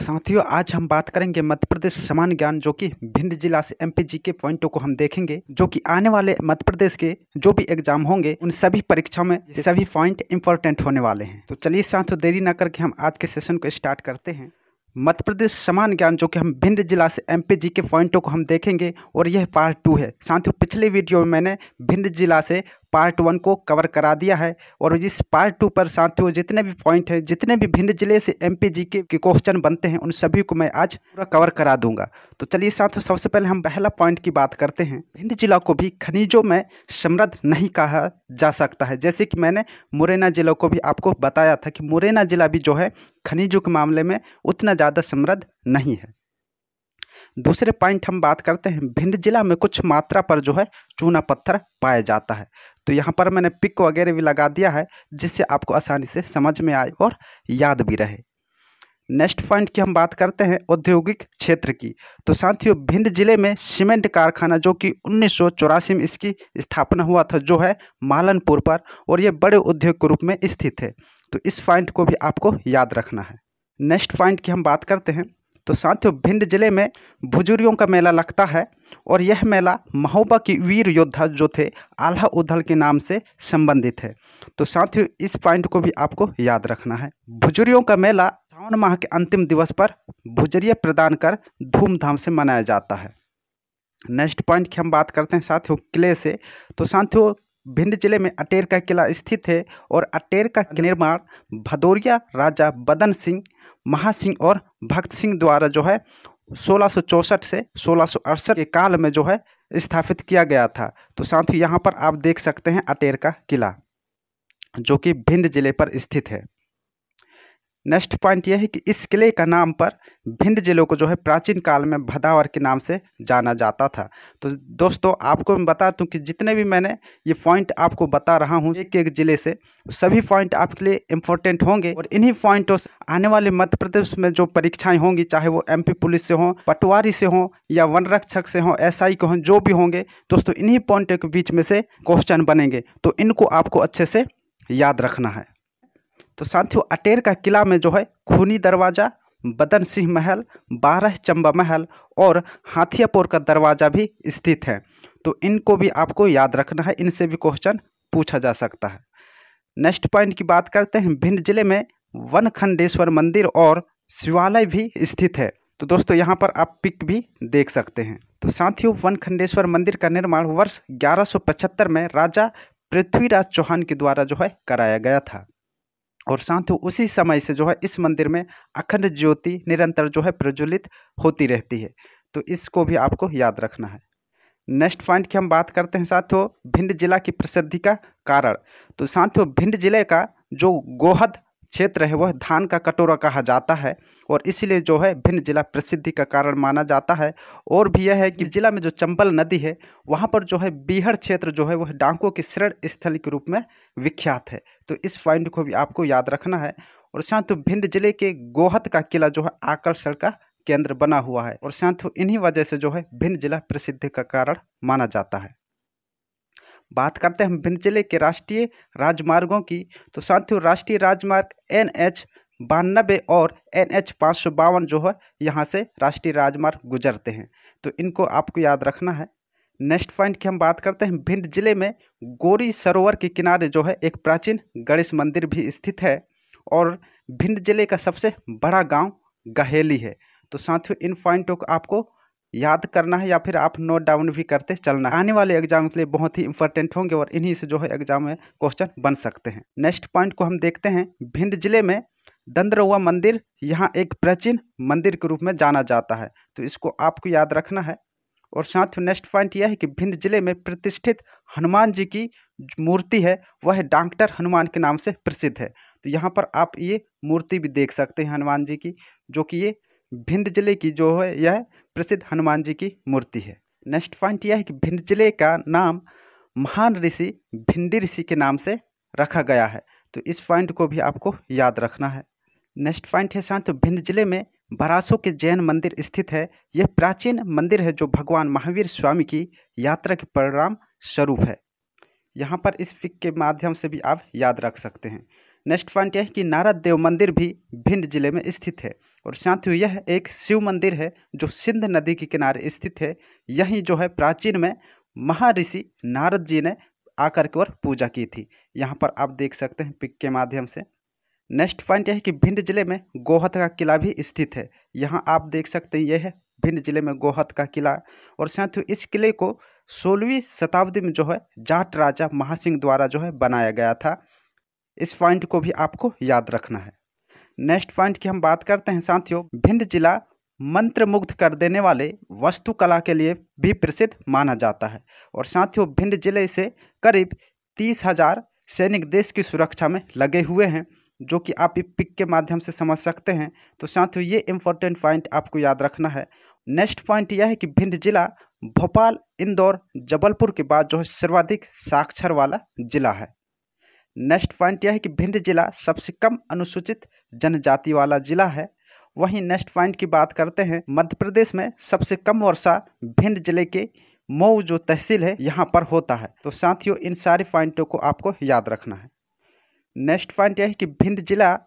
साथियों आज हम बात करेंगे मध्य प्रदेश समान ज्ञान जो कि भिंड जिला से एम के पॉइंटों को हम देखेंगे जो कि आने वाले मध्य प्रदेश के जो भी एग्जाम होंगे उन सभी परीक्षा में सभी पॉइंट इम्पोर्टेंट होने वाले हैं तो चलिए साथियों देरी ना करके हम आज के सेशन को स्टार्ट करते हैं मध्य प्रदेश समान ज्ञान जो कि हम भिंड जिला से एम के पॉइंटों को हम देखेंगे और यह पार्ट टू है साथियों पिछले वीडियो में मैंने भिंड जिला से पार्ट वन को कवर करा दिया है और जिस पार्ट टू पर साथियों जितने भी पॉइंट हैं जितने भी भिन्न जिले से एम पी के क्वेश्चन बनते हैं उन सभी को मैं आज पूरा कवर करा दूंगा तो चलिए साथियों सबसे पहले हम पहला पॉइंट की बात करते हैं भिंड जिला को भी खनिजों में समृद्ध नहीं कहा जा सकता है जैसे कि मैंने मुरैना जिला को भी आपको बताया था कि मुरैना जिला भी जो है खनिजों के मामले में उतना ज़्यादा समृद्ध नहीं है दूसरे पॉइंट हम बात करते हैं भिंड जिला में कुछ मात्रा पर जो है चूना पत्थर पाया जाता है तो यहाँ पर मैंने पिक वगैरह भी लगा दिया है जिससे आपको आसानी से समझ में आए और याद भी रहे नेक्स्ट पॉइंट की हम बात करते हैं औद्योगिक क्षेत्र की तो साथियों भिंड जिले में सीमेंट कारखाना जो कि उन्नीस में इसकी स्थापना हुआ था जो है मालनपुर पर और ये बड़े उद्योग के रूप में स्थित है तो इस पॉइंट को भी आपको याद रखना है नेक्स्ट पॉइंट की हम बात करते हैं तो साथियों भिंड जिले में भुजुरियों का मेला लगता है और यह मेला महोबा की वीर योद्धा जो थे आल्हा उधल के नाम से संबंधित है तो साथियों इस पॉइंट को भी आपको याद रखना है भुजुरियों का मेला सावन माह के अंतिम दिवस पर भुजरिया प्रदान कर धूमधाम से मनाया जाता है नेक्स्ट पॉइंट की हम बात करते हैं साथियों किले से तो साथियों भिंड जिले में अटेर का किला स्थित है और अटेर का निर्माण भदौरिया राजा बदन सिंह महासिंह और भक्त सिंह द्वारा जो है सोलह से सोलह के काल में जो है स्थापित किया गया था तो साथ ही यहाँ पर आप देख सकते हैं अटेर का किला जो कि भिंड जिले पर स्थित है नेक्स्ट पॉइंट यह है कि इस किले का नाम पर भिंड जिलों को जो है प्राचीन काल में भदावर के नाम से जाना जाता था तो दोस्तों आपको मैं बता दूं कि जितने भी मैंने ये पॉइंट आपको बता रहा हूँ एक एक ज़िले से सभी पॉइंट आपके लिए इम्पोर्टेंट होंगे और इन्हीं पॉइंटों से आने वाले मध्य प्रदेश में जो परीक्षाएँ होंगी चाहे वो एम पुलिस से हों पटवारी से हों या वन रक्षक से हों एस आई के हों जो भी होंगे दोस्तों इन्हीं पॉइंटों के बीच में से क्वेश्चन बनेंगे तो इनको आपको अच्छे से याद रखना है तो साथियों अटेर का किला में जो है खूनी दरवाज़ा बदन सिंह महल बारह चंबा महल और हाथियापुर का दरवाज़ा भी स्थित है तो इनको भी आपको याद रखना है इनसे भी क्वेश्चन पूछा जा सकता है नेक्स्ट पॉइंट की बात करते हैं भिंड जिले में वन खंडेश्वर मंदिर और शिवालय भी स्थित है तो दोस्तों यहाँ पर आप पिक भी देख सकते हैं तो साथियों वन खंडेश्वर मंदिर का निर्माण वर्ष ग्यारह में राजा पृथ्वीराज चौहान के द्वारा जो है कराया गया था और साथ ही उसी समय से जो है इस मंदिर में अखंड ज्योति निरंतर जो है प्रज्वलित होती रहती है तो इसको भी आपको याद रखना है नेक्स्ट पॉइंट की हम बात करते हैं साथियों भिंड जिला की प्रसिद्धि का कारण तो साथियों भिंड जिले का जो गोहद क्षेत्र है वह धान का कटोरा कहा जाता है और इसलिए जो है भिन्न जिला प्रसिद्धि का कारण माना जाता है और भी यह है कि जिला में जो चंबल नदी है वहाँ पर जो है बीहड़ क्षेत्र जो है वह डांकों के शरण स्थल के रूप में विख्यात है तो इस पॉइंट को भी आपको याद रखना है और साथ भिंड जिले के गोहत का किला जो है आकर्षण का केंद्र बना हुआ है और साथ इन्हीं वजह से जो है भिंड जिला प्रसिद्धि का कारण माना जाता है बात करते हैं भिंड जिले के राष्ट्रीय राजमार्गों की तो साथियों राष्ट्रीय राजमार्ग एन एच बानबे और एन एच पाँच सौ बावन जो है यहाँ से राष्ट्रीय राजमार्ग गुजरते हैं तो इनको आपको याद रखना है नेक्स्ट पॉइंट की हम बात करते हैं भिंड जिले में गोरी सरोवर के किनारे जो है एक प्राचीन गणेश मंदिर भी स्थित है और भिंड जिले का सबसे बड़ा गांव गहेली है तो साथियों इन पॉइंटों को आपको याद करना है या फिर आप नोट डाउन भी करते चलना है आने वाले एग्जाम के लिए बहुत ही इंपॉर्टेंट होंगे और इन्हीं से जो है एग्जाम में क्वेश्चन बन सकते हैं नेक्स्ट पॉइंट को हम देखते हैं भिंड जिले में दंद्रवा मंदिर यहाँ एक प्राचीन मंदिर के रूप में जाना जाता है तो इसको आपको याद रखना है और साथ ही नेक्स्ट पॉइंट यह है कि भिंड जिले में प्रतिष्ठित हनुमान जी की मूर्ति है वह डॉक्टर हनुमान के नाम से प्रसिद्ध है तो यहाँ पर आप ये मूर्ति भी देख सकते हैं हनुमान जी की जो कि ये भिंड जिले की जो है यह प्रसिद्ध हनुमान जी की मूर्ति है नेक्स्ट पॉइंट यह है कि भिंड जिले का नाम महान ऋषि भिंडी ऋषि के नाम से रखा गया है तो इस पॉइंट को भी आपको याद रखना है नेक्स्ट पॉइंट है साथ भिंड जिले में बरासो के जैन मंदिर स्थित है यह प्राचीन मंदिर है जो भगवान महावीर स्वामी की यात्रा के परिणाम स्वरूप है यहाँ पर इस फिक के माध्यम से भी आप याद रख सकते हैं नेक्स्ट पॉइंट यह है कि नारद देव मंदिर भी भिंड जिले में स्थित है और साथ ही यह एक शिव मंदिर है जो सिंध नदी के किनारे स्थित है यही जो है प्राचीन में महर्षि नारद जी ने आकर के और पूजा की थी यहाँ पर आप देख सकते हैं पिक के माध्यम से नेक्स्ट पॉइंट यह है कि भिंड जिले में गोहत का किला भी स्थित है यहाँ आप देख सकते हैं यह है भिंड जिले में गोहत का किला और साथ ही इस किले को सोलहवीं शताब्दी में जो है जाट राजा महासिंह द्वारा जो है बनाया गया था इस पॉइंट को भी आपको याद रखना है नेक्स्ट पॉइंट की हम बात करते हैं साथियों भिंड जिला मंत्रमुग्ध कर देने वाले वस्तुकला के लिए भी प्रसिद्ध माना जाता है और साथियों भिंड जिले से करीब तीस हजार सैनिक देश की सुरक्षा में लगे हुए हैं जो कि आप पिक के माध्यम से समझ सकते हैं तो साथियों ये इम्पोर्टेंट पॉइंट आपको याद रखना है नेक्स्ट पॉइंट यह है कि भिंड जिला भोपाल इंदौर जबलपुर के बाद जो है सर्वाधिक साक्षर वाला जिला है नेक्स्ट पॉइंट यह है कि भिंड जिला सबसे कम अनुसूचित जनजाति वाला जिला है वहीं नेक्स्ट पॉइंट की बात करते हैं मध्य प्रदेश में सबसे कम वर्षा भिंड जिले के मऊ जो तहसील है यहाँ पर होता है तो साथियों इन सारे पॉइंटों को आपको याद रखना है नेक्स्ट पॉइंट यह है कि भिंड जिला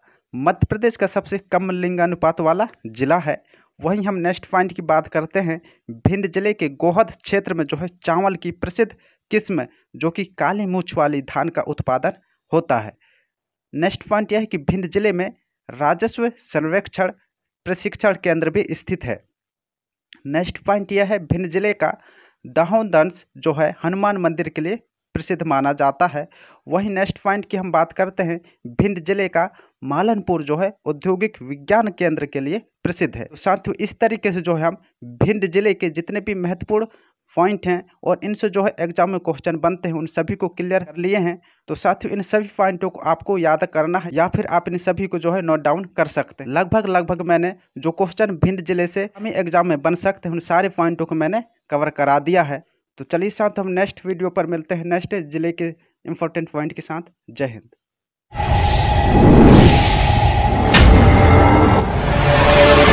मध्य प्रदेश का सबसे कम लिंगानुपात वाला जिला है वहीं हम नेक्स्ट पॉइंट की बात करते हैं भिंड जिले के गोहद क्षेत्र में जो है चावल की प्रसिद्ध किस्म जो कि काली मूछ वाली धान का उत्पादन होता है नेक्स्ट पॉइंट यह है कि भिंड जिले में राजस्व सर्वेक्षण प्रशिक्षण केंद्र भी स्थित है नेक्स्ट पॉइंट यह है भिंड जिले का दहोदंश जो है हनुमान मंदिर के लिए प्रसिद्ध माना जाता है वहीं नेक्स्ट पॉइंट की हम बात करते हैं भिंड जिले का मालनपुर जो है औद्योगिक विज्ञान केंद्र के लिए प्रसिद्ध है साथ ही इस तरीके से जो है हम भिंड जिले के जितने भी महत्वपूर्ण पॉइंट हैं और इनसे जो है एग्जाम में क्वेश्चन बनते हैं उन सभी को क्लियर कर लिए हैं तो साथियों इन सभी पॉइंटों को आपको याद करना है या फिर आप इन सभी को जो है नोट डाउन कर सकते हैं लगभग लगभग मैंने जो क्वेश्चन भिंड जिले से हमें एग्जाम में बन सकते हैं उन सारे पॉइंटों को मैंने कवर करा दिया है तो चलिए साथ हम नेक्स्ट वीडियो पर मिलते हैं नेक्स्ट जिले के इम्पोर्टेंट पॉइंट के साथ जय हिंद